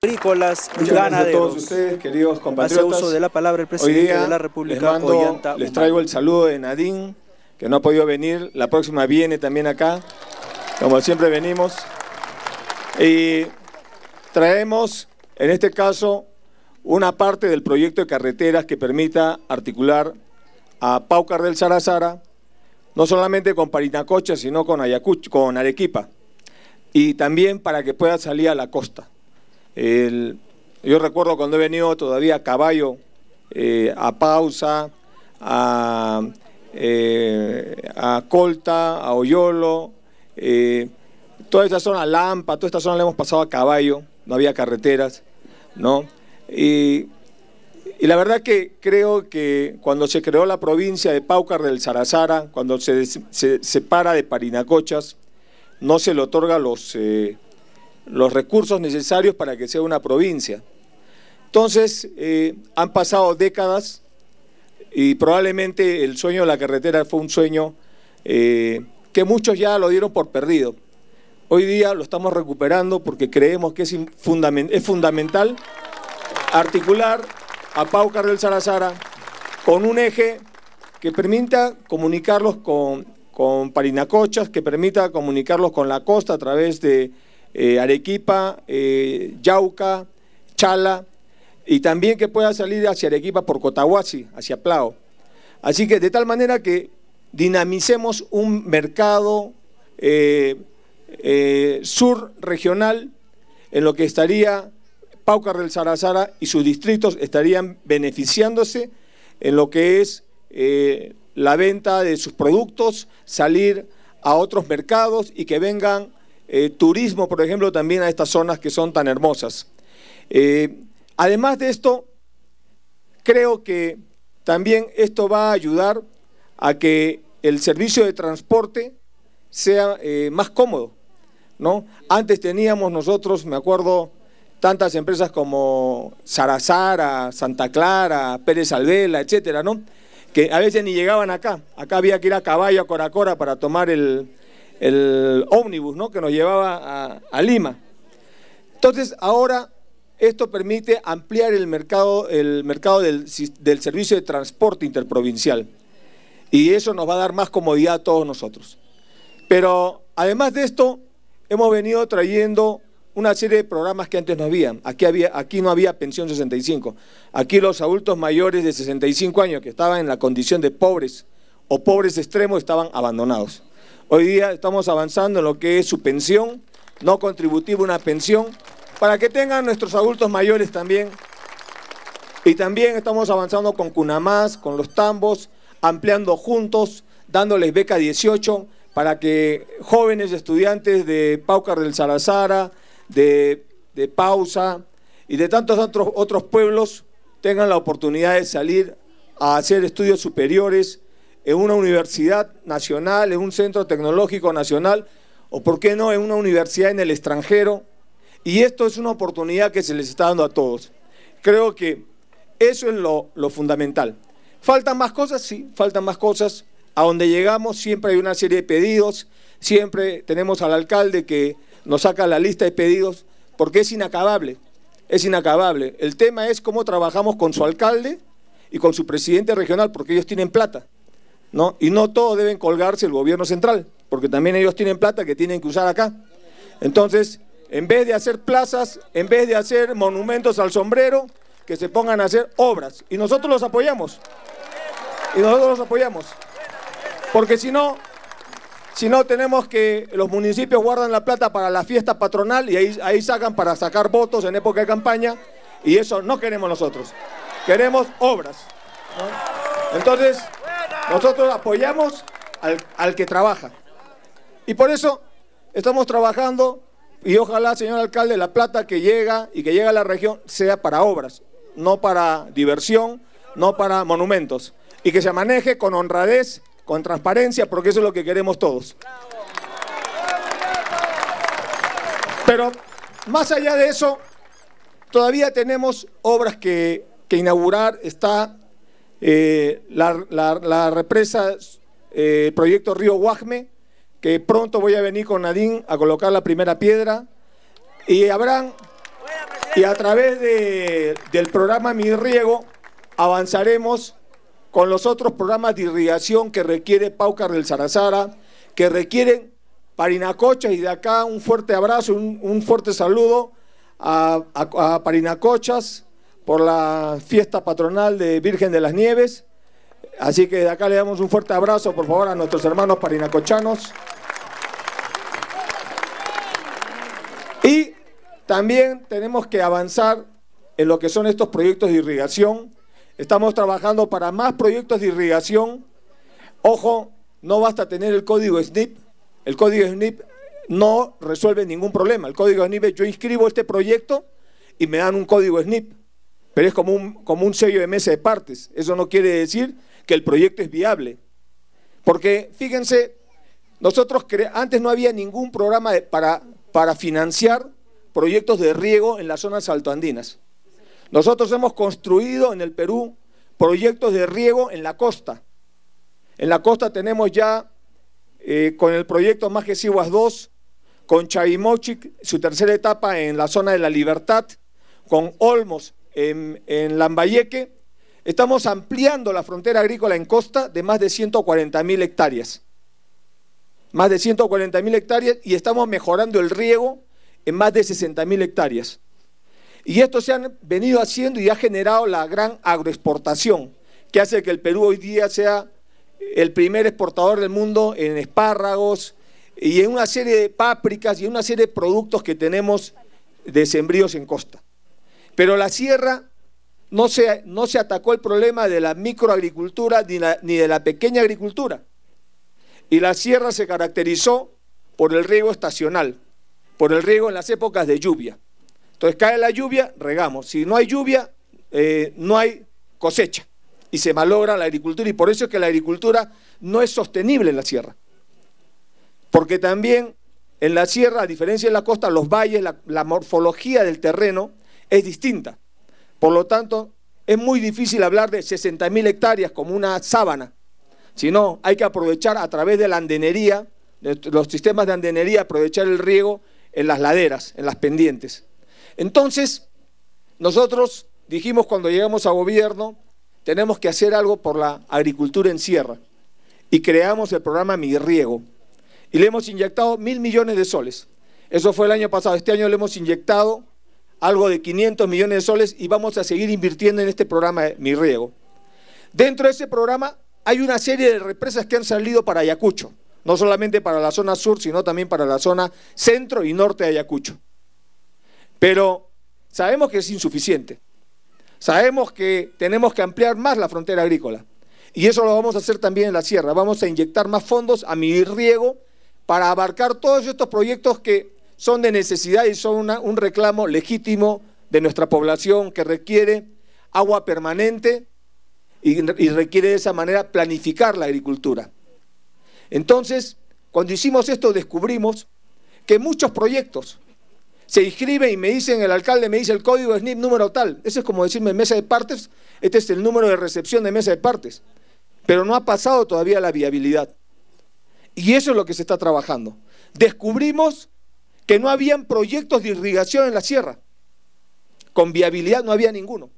agrícolas ganaderos. A todos ustedes, queridos compatriotas. uso de la palabra el presidente de la República, les, les traigo el saludo de Nadine, que no ha podido venir. La próxima viene también acá, como siempre venimos. Y traemos, en este caso, una parte del proyecto de carreteras que permita articular a Paucar del Sarazara, no solamente con Parinacocha, sino con, Ayacucho, con Arequipa, y también para que pueda salir a la costa yo recuerdo cuando he venido todavía a caballo, eh, a Pausa, eh, a, Colta, a Oyolo, eh, toda esta zona, Lampa, toda esta zona la hemos pasado a caballo, no había carreteras, ¿no? Y, la verdad que creo que cuando se creó la provincia de Paucar del Sarazara, cuando se, separa de Parinacochas, no se le otorga los los recursos necesarios para que sea una provincia. Entonces, eh, han pasado décadas y probablemente el sueño de la carretera fue un sueño eh, que muchos ya lo dieron por perdido. Hoy día lo estamos recuperando porque creemos que es, fundamental articular a Pau del Sarasara con un eje que permita comunicarlos con, con Parinacochas, que permita comunicarlos con la costa a través de eh, Arequipa, eh, Yauca, Chala, y también que pueda salir hacia Arequipa por Cotahuasi, hacia Plao. Así que de tal manera que dinamicemos un mercado eh, sur regional en lo que estaría del Sarazara y sus distritos estarían beneficiándose en lo que es la venta de sus productos, salir a otros mercados y que vengan eh, turismo, por ejemplo, también a estas zonas que son tan hermosas. Eh, además de esto, creo que también esto va a ayudar a que el servicio de transporte sea eh, más cómodo. ¿no? Antes teníamos nosotros, me acuerdo, tantas empresas como Sarasara, Santa Clara, Pérez Alvela, etcétera, ¿no? que a veces ni llegaban acá. Acá había que ir a caballo a Coracora para tomar el, el ómnibus ¿no? que nos llevaba a, Lima. Entonces, ahora esto permite ampliar el mercado, el mercado del, servicio de transporte interprovincial. Y eso nos va a dar más comodidad a todos nosotros. Pero además de esto, hemos venido trayendo una serie de programas que antes no habían. Aquí, había. aquí no había pensión 65. Aquí los adultos mayores de 65 años que estaban en la condición de pobres o pobres extremos estaban abandonados. Hoy día estamos avanzando en lo que es su pensión, no contributiva, una pensión, para que tengan nuestros adultos mayores también. Y también estamos avanzando con Cunamás, con los tambos, ampliando juntos, dándoles beca 18 para que jóvenes estudiantes de Paucar del Salazara, de, Pausa y de tantos otros, otros pueblos tengan la oportunidad de salir a hacer estudios superiores en una universidad nacional, en un centro tecnológico nacional, o por qué no, en una universidad en el extranjero. Y esto es una oportunidad que se les está dando a todos. Creo que eso es lo, fundamental. ¿Faltan más cosas? Sí, faltan más cosas. A donde llegamos siempre hay una serie de pedidos, siempre tenemos al alcalde que nos saca la lista de pedidos, porque es inacabable, es inacabable. El tema es cómo trabajamos con su alcalde y con su presidente regional, porque ellos tienen plata. ¿no? Y no todos deben colgarse el gobierno central, porque también ellos tienen plata que tienen que usar acá. Entonces, en vez de hacer plazas, en vez de hacer monumentos al sombrero, que se pongan a hacer obras. Y nosotros los apoyamos. Y nosotros los apoyamos. Porque si no, si no tenemos que los municipios guardan la plata para la fiesta patronal y ahí, ahí sacan para sacar votos en época de campaña. Y eso no queremos nosotros. Queremos obras. Entonces... Nosotros apoyamos al, que trabaja. Y por eso estamos trabajando y ojalá, señor alcalde, la plata que llega y que llega a la región sea para obras, no para diversión, no para monumentos. Y que se maneje con honradez, con transparencia, porque eso es lo que queremos todos. Pero más allá de eso, todavía tenemos obras que, que inaugurar, está eh, la, represa, eh, proyecto Río Guajme, que pronto voy a venir con Nadine a colocar la primera piedra. Y habrán, y a través del programa Mi Riego, avanzaremos con los otros programas de irrigación que requiere Paucar del Sarazara, que requieren Parinacochas y de acá un fuerte abrazo, un, fuerte saludo a Parinacochas, por la fiesta patronal de Virgen de las Nieves. Así que de acá le damos un fuerte abrazo, por favor, a nuestros hermanos parinacochanos. Y también tenemos que avanzar en lo que son estos proyectos de irrigación. Estamos trabajando para más proyectos de irrigación. Ojo, no basta tener el código SNIP. El código SNIP no resuelve ningún problema. El código SNIP es yo inscribo este proyecto y me dan un código SNIP pero es como un, como un sello de mesa de partes. Eso no quiere decir que el proyecto es viable. Porque fíjense, nosotros antes no había ningún programa para, para financiar proyectos de riego en las zonas altoandinas. Nosotros hemos construido en el Perú proyectos de riego en la costa. En la costa tenemos ya eh, con el proyecto Más que 2, con Chavimochic, su tercera etapa en la zona de la Libertad, con Olmos, en, Lambayeque. Estamos ampliando la frontera agrícola en costa de más de 140 mil hectáreas. Más de 140 mil hectáreas y estamos mejorando el riego en más de 60 mil hectáreas. Y esto se ha venido haciendo y ha generado la gran agroexportación, que hace que el Perú hoy día sea el primer exportador del mundo en espárragos y en una serie de pápricas y en una serie de productos que tenemos de sembríos en costa. Pero la sierra no se, no se atacó el problema de la microagricultura ni, de la pequeña agricultura. Y la sierra se caracterizó por el riego estacional, por el riego en las épocas de lluvia. Entonces cae la lluvia, regamos. Si no hay lluvia, eh, no hay cosecha y se malogra la agricultura. Y por eso es que la agricultura no es sostenible en la sierra. Porque también en la sierra, a diferencia de la costa, los valles, la morfología del terreno es distinta. Por lo tanto, es muy difícil hablar de 60.000 hectáreas como una sábana, sino hay que aprovechar a través de la andenería, los sistemas de andenería, aprovechar el riego en las laderas, en las pendientes. Entonces, nosotros dijimos cuando llegamos a gobierno, tenemos que hacer algo por la agricultura en sierra y creamos el programa Mi Riego y le hemos inyectado mil millones de soles. Eso fue el año pasado. Este año le hemos inyectado algo de 500 millones de soles y vamos a seguir invirtiendo en este programa de eh, Mi Riego. Dentro de ese programa hay una serie de represas que han salido para Ayacucho, no solamente para la zona sur, sino también para la zona centro y norte de Ayacucho. Pero sabemos que es insuficiente. Sabemos que tenemos que ampliar más la frontera agrícola. Y eso lo vamos a hacer también en la sierra. Vamos a inyectar más fondos a mi riego para abarcar todos estos proyectos que son de necesidad y son un reclamo legítimo de nuestra población que requiere agua permanente y, requiere de esa manera planificar la agricultura. Entonces, cuando hicimos esto descubrimos que muchos proyectos se inscriben y me dicen, el alcalde me dice el código SNIP número tal. eso es como decirme mesa de partes, este es el número de recepción de mesa de partes. Pero no ha pasado todavía la viabilidad. Y eso es lo que se está trabajando. Descubrimos que no habían proyectos de irrigación en la sierra. Con viabilidad no había ninguno.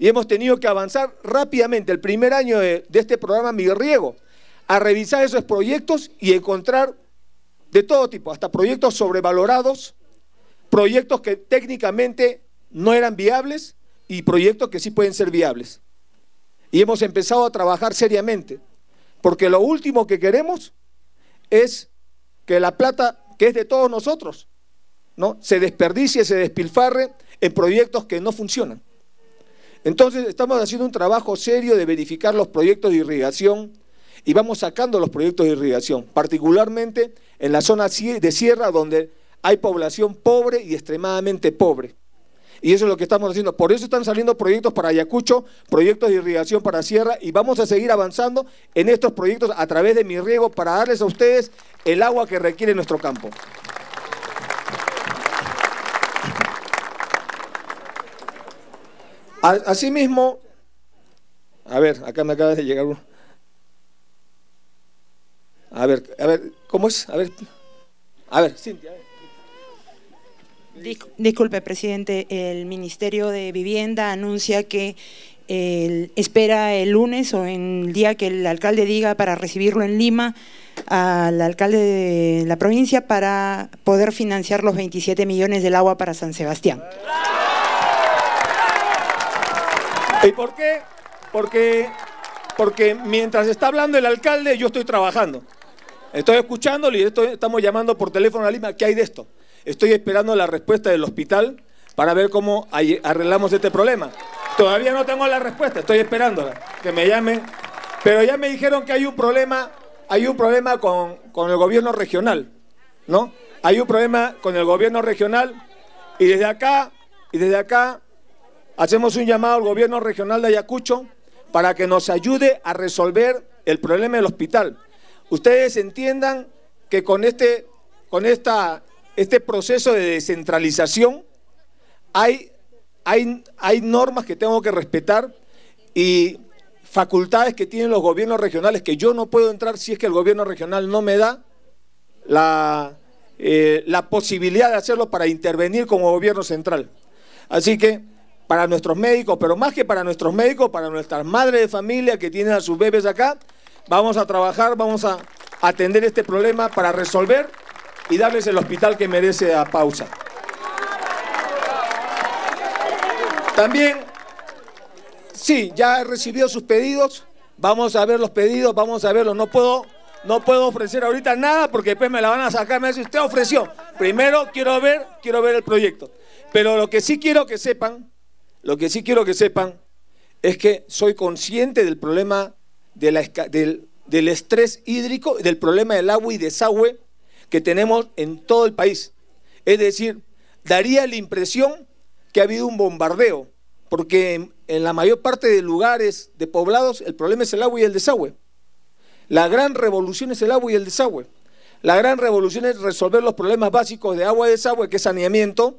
Y hemos tenido que avanzar rápidamente el primer año de, este programa Mi Riego a revisar esos proyectos y encontrar de todo tipo, hasta proyectos sobrevalorados, proyectos que técnicamente no eran viables y proyectos que sí pueden ser viables. Y hemos empezado a trabajar seriamente, porque lo último que queremos es que la plata que es de todos nosotros, ¿no? se desperdicie, se despilfarre en proyectos que no funcionan. Entonces estamos haciendo un trabajo serio de verificar los proyectos de irrigación y vamos sacando los proyectos de irrigación, particularmente en la zona de sierra donde hay población pobre y extremadamente pobre. Y eso es lo que estamos haciendo. Por eso están saliendo proyectos para Ayacucho, proyectos de irrigación para Sierra y vamos a seguir avanzando en estos proyectos a través de mi riego para darles a ustedes el agua que requiere nuestro campo. Asimismo, a ver, acá me acaba de llegar uno. A ver, a ver, ¿cómo es? A ver, a ver, Cintia. Disculpe, presidente, el Ministerio de Vivienda anuncia que espera el lunes o en el día que el alcalde diga para recibirlo en Lima al alcalde de la provincia para poder financiar los 27 millones del agua para San Sebastián. ¿Y por qué? Porque, porque mientras está hablando el alcalde yo estoy trabajando. Estoy escuchándolo y estoy, estamos llamando por teléfono a Lima. ¿Qué hay de esto? Estoy esperando la respuesta del hospital para ver cómo arreglamos este problema. Todavía no tengo la respuesta, estoy esperándola, que me llamen. Pero ya me dijeron que hay un problema hay un problema con, el gobierno regional, ¿no? Hay un problema con el gobierno regional y desde acá, y desde acá hacemos un llamado al gobierno regional de Ayacucho para que nos ayude a resolver el problema del hospital. Ustedes entiendan que con este, con esta, este proceso de descentralización hay, hay, hay normas que tengo que respetar y facultades que tienen los gobiernos regionales que yo no puedo entrar si es que el gobierno regional no me da la, eh, la posibilidad de hacerlo para intervenir como gobierno central. Así que para nuestros médicos, pero más que para nuestros médicos, para nuestras madres de familia que tienen a sus bebés acá, vamos a trabajar, vamos a atender este problema para resolver y darles el hospital que merece a Pausa. También Sí, ya he sus pedidos. Vamos a ver los pedidos, vamos a verlos. No puedo, no puedo ofrecer ahorita nada porque después me la van a sacar. Me dice, usted ofreció. Primero quiero ver, quiero ver el proyecto. Pero lo que sí quiero que sepan, lo que sí quiero que sepan es que soy consciente del problema del, del estrés hídrico, del problema del agua y desagüe que tenemos en todo el país. Es decir, daría la impresión que ha habido un bombardeo, porque en la mayor parte de lugares de poblados, el problema es el agua y el desagüe. La gran revolución es el agua y el desagüe. La gran revolución es resolver los problemas básicos de agua y desagüe, que es saneamiento,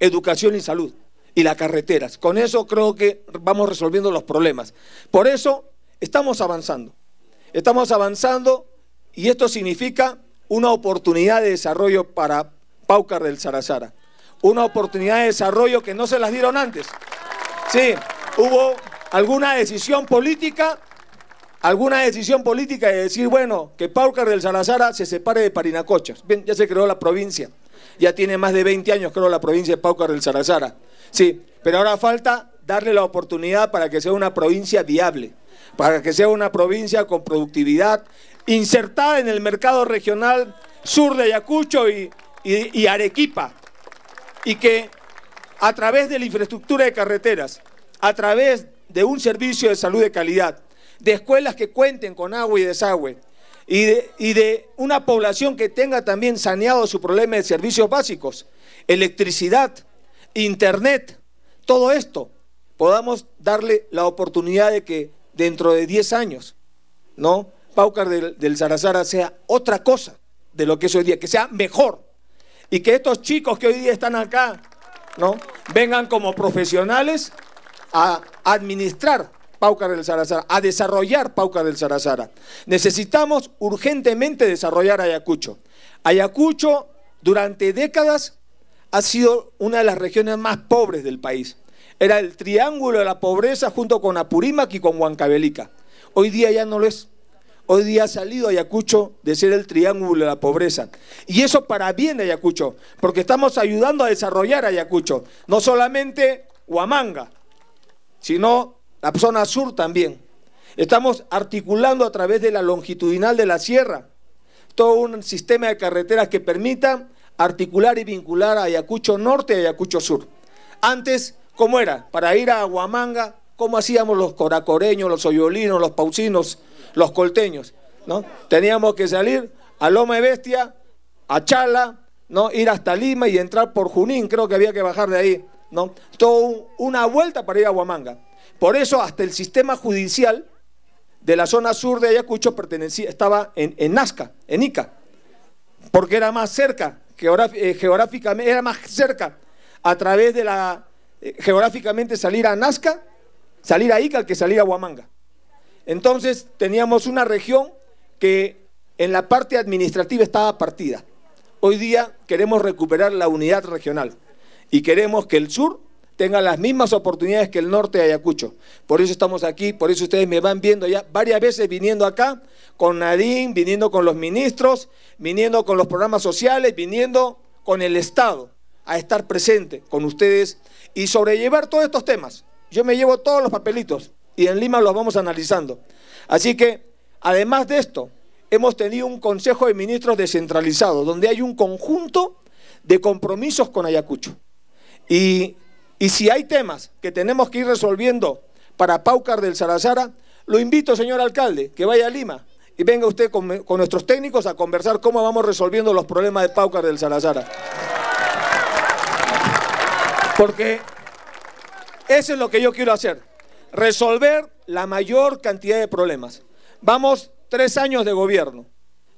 educación y salud, y las carreteras. Con eso creo que vamos resolviendo los problemas. Por eso estamos avanzando. Estamos avanzando y esto significa una oportunidad de desarrollo para Paucar del Sarasara. Una oportunidad de desarrollo que no se las dieron antes. Sí hubo alguna decisión política, alguna decisión política de decir, bueno, que Paucar del Salazar se separe de Parinacochas. Bien, ya se creó la provincia. Ya tiene más de 20 años, creo, la provincia de Paucar del Salazar. Sí, pero ahora falta darle la oportunidad para que sea una provincia viable, para que sea una provincia con productividad, insertada en el mercado regional sur de Ayacucho y Arequipa, y que a través de la infraestructura de carreteras, a través de un servicio de salud de calidad, de escuelas que cuenten con agua y desagüe, y de, y de, una población que tenga también saneado su problema de servicios básicos, electricidad, internet, todo esto, podamos darle la oportunidad de que dentro de 10 años, ¿no? Paucar del, del sea otra cosa de lo que es hoy día, que sea mejor. Y que estos chicos que hoy día están acá, ¿no? Vengan como profesionales a administrar Pauca del Sarazara, a desarrollar Pauca del Sarazara. Necesitamos urgentemente desarrollar Ayacucho. Ayacucho durante décadas ha sido una de las regiones más pobres del país. Era el triángulo de la pobreza junto con Apurímac y con Huancabelica. Hoy día ya no lo es. Hoy día ha salido Ayacucho de ser el triángulo de la pobreza. Y eso para bien de Ayacucho, porque estamos ayudando a desarrollar Ayacucho. No solamente Huamanga, sino la zona sur también. Estamos articulando a través de la longitudinal de la sierra todo un sistema de carreteras que permita articular y vincular a Ayacucho Norte y Ayacucho Sur. Antes, ¿cómo era? Para ir a Aguamanga, ¿cómo hacíamos los coracoreños, los oyolinos, los paucinos los colteños? ¿no? Teníamos que salir a Loma de Bestia, a Chala, ¿no? ir hasta Lima y entrar por Junín, creo que había que bajar de ahí. ¿no? una vuelta para ir a Huamanga. Por eso hasta el sistema judicial de la zona sur de Ayacucho pertenecía, estaba en, Nazca, en Ica, porque era más cerca, eh, geográficamente, era más cerca a través de la, eh, geográficamente salir a Nazca, salir a Ica que salir a Huamanga. Entonces teníamos una región que en la parte administrativa estaba partida. Hoy día queremos recuperar la unidad regional y queremos que el sur tenga las mismas oportunidades que el norte de Ayacucho. Por eso estamos aquí, por eso ustedes me van viendo ya varias veces viniendo acá con Nadine, viniendo con los ministros, viniendo con los programas sociales, viniendo con el Estado a estar presente con ustedes y sobrellevar todos estos temas. Yo me llevo todos los papelitos y en Lima los vamos analizando. Así que, además de esto, hemos tenido un Consejo de Ministros descentralizado, donde hay un conjunto de compromisos con Ayacucho. Y, si hay temas que tenemos que ir resolviendo para Paucar del Salazara, lo invito, señor alcalde, que vaya a Lima y venga usted con, nuestros técnicos a conversar cómo vamos resolviendo los problemas de Paucar del Salazara. Porque eso es lo que yo quiero hacer, resolver la mayor cantidad de problemas. Vamos tres años de gobierno.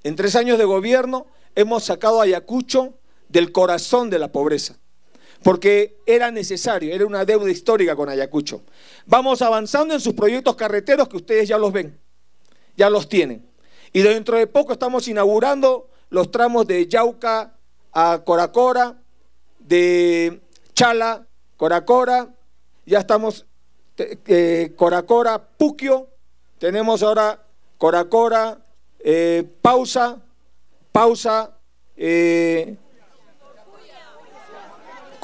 En tres años de gobierno hemos sacado a Ayacucho del corazón de la pobreza porque era necesario, era una deuda histórica con Ayacucho. Vamos avanzando en sus proyectos carreteros que ustedes ya los ven, ya los tienen. Y dentro de poco estamos inaugurando los tramos de Yauca a Coracora, de Chala, Coracora, ya estamos eh, Coracora, Puquio, tenemos ahora Coracora, eh, Pausa, Pausa, eh,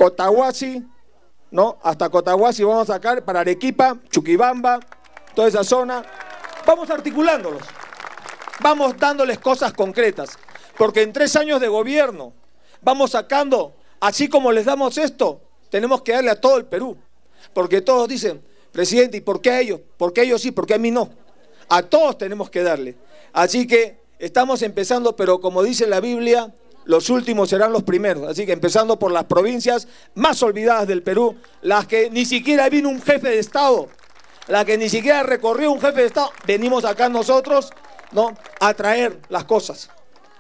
Cotahuasi, ¿no? Hasta Cotahuasi vamos a sacar para Arequipa, Chuquibamba, toda esa zona. Vamos articulándolos, vamos dándoles cosas concretas, porque en tres años de gobierno vamos sacando, así como les damos esto, tenemos que darle a todo el Perú, porque todos dicen, presidente, ¿y por qué a ellos? ¿Por qué a ellos sí? ¿Por qué a mí no? A todos tenemos que darle. Así que estamos empezando, pero como dice la Biblia, los últimos serán los primeros. Así que empezando por las provincias más olvidadas del Perú, las que ni siquiera vino un jefe de Estado, las que ni siquiera recorrió un jefe de Estado, venimos acá nosotros ¿no? a traer las cosas,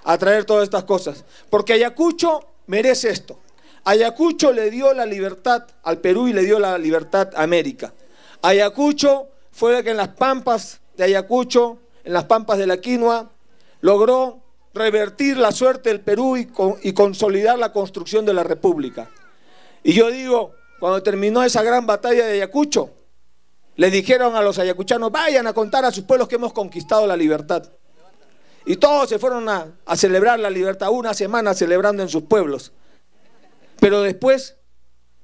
a traer todas estas cosas. Porque Ayacucho merece esto. Ayacucho le dio la libertad al Perú y le dio la libertad a América. Ayacucho fue el que en las pampas de Ayacucho, en las pampas de la quinua, logró revertir la suerte del Perú y, consolidar la construcción de la República. Y yo digo, cuando terminó esa gran batalla de Ayacucho, le dijeron a los ayacuchanos, vayan a contar a sus pueblos que hemos conquistado la libertad. Y todos se fueron a, celebrar la libertad, una semana celebrando en sus pueblos. Pero después,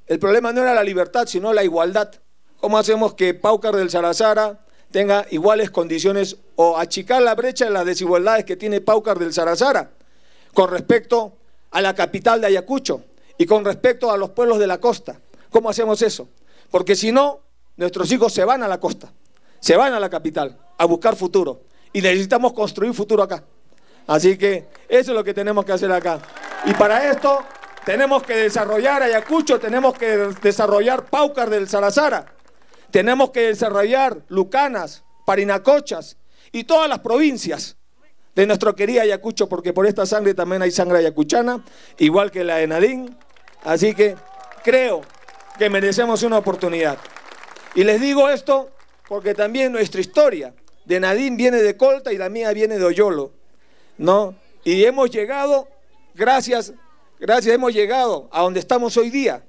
el problema no era la libertad, sino la igualdad. ¿Cómo hacemos que Paucar del Sarazara, tenga iguales condiciones o achicar la brecha de las desigualdades que tiene Paucar del Sarazara con respecto a la capital de Ayacucho y con respecto a los pueblos de la costa. ¿Cómo hacemos eso? Porque si no, nuestros hijos se van a la costa, se van a la capital a buscar futuro y necesitamos construir futuro acá. Así que eso es lo que tenemos que hacer acá. Y para esto tenemos que desarrollar Ayacucho, tenemos que desarrollar Paucar del Salazara. Tenemos que desarrollar Lucanas, Parinacochas y todas las provincias de nuestro querido Ayacucho, porque por esta sangre también hay sangre ayacuchana, igual que la de Nadín. Así que creo que merecemos una oportunidad. Y les digo esto porque también nuestra historia de Nadín viene de Colta y la mía viene de Oyolo, ¿no? Y hemos llegado, gracias, gracias, hemos llegado a donde estamos hoy día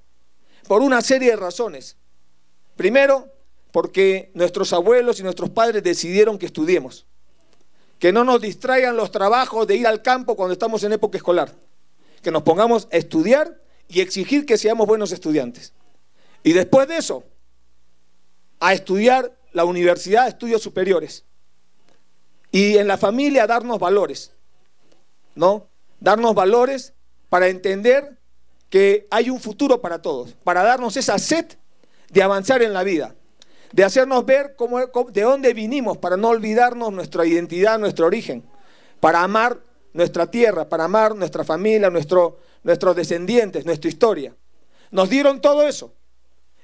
por una serie de razones. Primero, porque nuestros abuelos y nuestros padres decidieron que estudiemos. Que no nos distraigan los trabajos de ir al campo cuando estamos en época escolar. Que nos pongamos a estudiar y exigir que seamos buenos estudiantes. Y después de eso, a estudiar la universidad, estudios superiores. Y en la familia darnos valores. ¿No? Darnos valores para entender que hay un futuro para todos, para darnos esa sed de avanzar en la vida, de hacernos ver de dónde vinimos para no olvidarnos nuestra identidad, nuestro origen, para amar nuestra tierra, para amar nuestra familia, nuestros descendientes, nuestra historia. Nos dieron todo eso.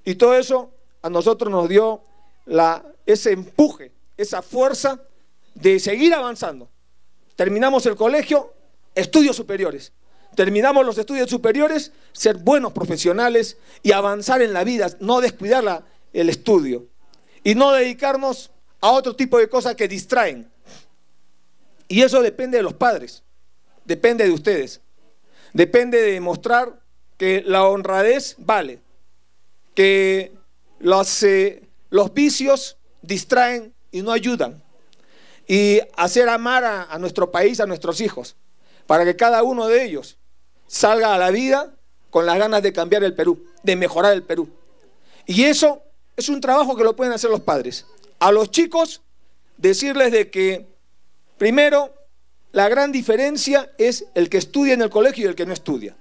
Y todo eso a nosotros nos dio la, ese empuje, esa fuerza de seguir avanzando. Terminamos el colegio, estudios superiores terminamos los estudios superiores, ser buenos profesionales y avanzar en la vida, no descuidar el estudio y no dedicarnos a otro tipo de cosas que distraen. Y eso depende de los padres, depende de ustedes, depende de demostrar que la honradez vale, que eh, los, vicios distraen y no ayudan, y hacer amar a nuestro país, a nuestros hijos para que cada uno de ellos salga a la vida con las ganas de cambiar el Perú, de mejorar el Perú. Y eso es un trabajo que lo pueden hacer los padres. A los chicos decirles de que, primero, la gran diferencia es el que estudia en el colegio y el que no estudia.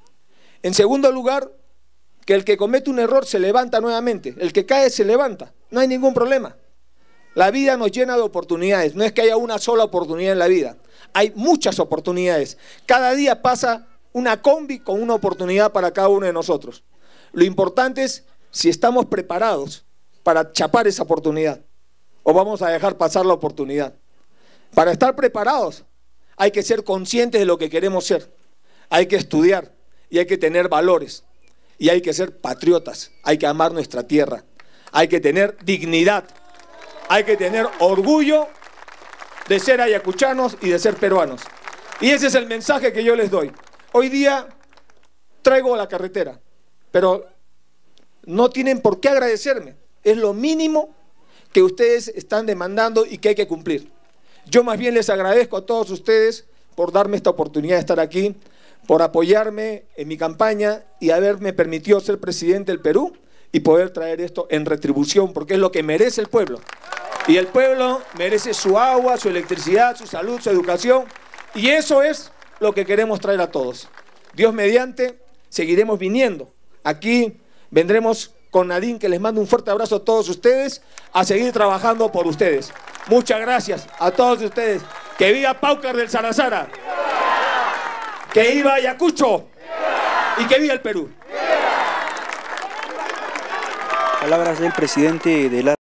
En segundo lugar, que el que comete un error se levanta nuevamente, el que cae se levanta, no hay ningún problema. La vida nos llena de oportunidades, no es que haya una sola oportunidad en la vida, hay muchas oportunidades. Cada día pasa una combi con una oportunidad para cada uno de nosotros. Lo importante es si estamos preparados para chapar esa oportunidad o vamos a dejar pasar la oportunidad. Para estar preparados hay que ser conscientes de lo que queremos ser, hay que estudiar y hay que tener valores y hay que ser patriotas, hay que amar nuestra tierra, hay que tener dignidad, hay que tener orgullo de ser ayacuchanos y de ser peruanos. Y ese es el mensaje que yo les doy hoy día traigo a la carretera, pero no tienen por qué agradecerme. Es lo mínimo que ustedes están demandando y que hay que cumplir. Yo más bien les agradezco a todos ustedes por darme esta oportunidad de estar aquí, por apoyarme en mi campaña y haberme permitido ser presidente del Perú y poder traer esto en retribución, porque es lo que merece el pueblo. Y el pueblo merece su agua, su electricidad, su salud, su educación. Y eso es lo que queremos traer a todos. Dios mediante, seguiremos viniendo. Aquí vendremos con Nadine, que les mando un fuerte abrazo a todos ustedes, a seguir trabajando por ustedes. Muchas gracias a todos ustedes. Que viva Pauker del Sarazara. Que viva Ayacucho. Y que viva el Perú. Palabras del presidente de la...